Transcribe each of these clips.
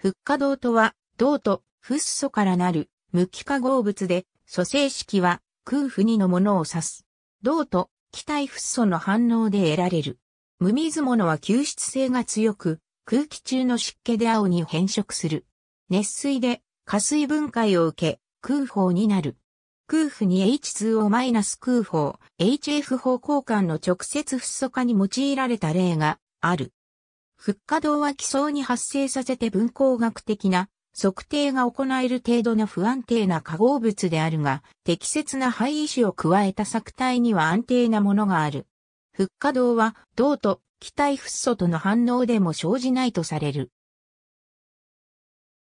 フッ化銅とは、銅とフッ素からなる無機化合物で、組成式は空不二のものを指す。銅と気体フッ素の反応で得られる。無水物は吸湿性が強く、空気中の湿気で青に変色する。熱水で加水分解を受け、空法になる。空腹に H2O- 空法、HF 法交換の直接フッ素化に用いられた例がある。復活動は基層に発生させて分光学的な測定が行える程度の不安定な化合物であるが、適切な肺位子を加えた作体には安定なものがある。復活動は銅と気体フッ素との反応でも生じないとされる。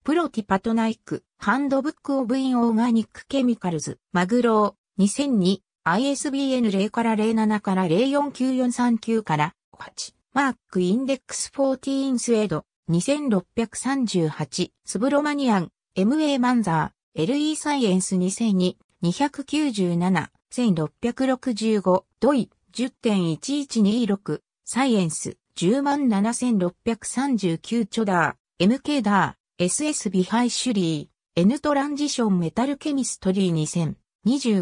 プロティパトナイク、ハンドブックオブインオーガニックケミカルズ、マグロー、2002、ISBN 0から07から049439から8。マークインデックス14スエード、2638、スブロマニアン、MA マンザー、LE サイエンス2002、297、1665、ドイ、10.1126、サイエンス、107,639チョダー、MK ダー、SS ビハイシュリー、N トランジションメタルケミストリー2000、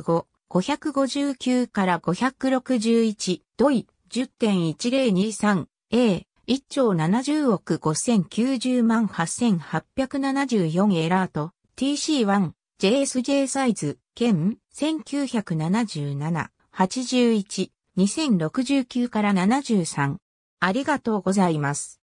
25、559から561、ドイ、10.1023A、1兆70億5090万8874エラート、TC1、JSJ サイズ、兼、1977、81、2069から73。ありがとうございます。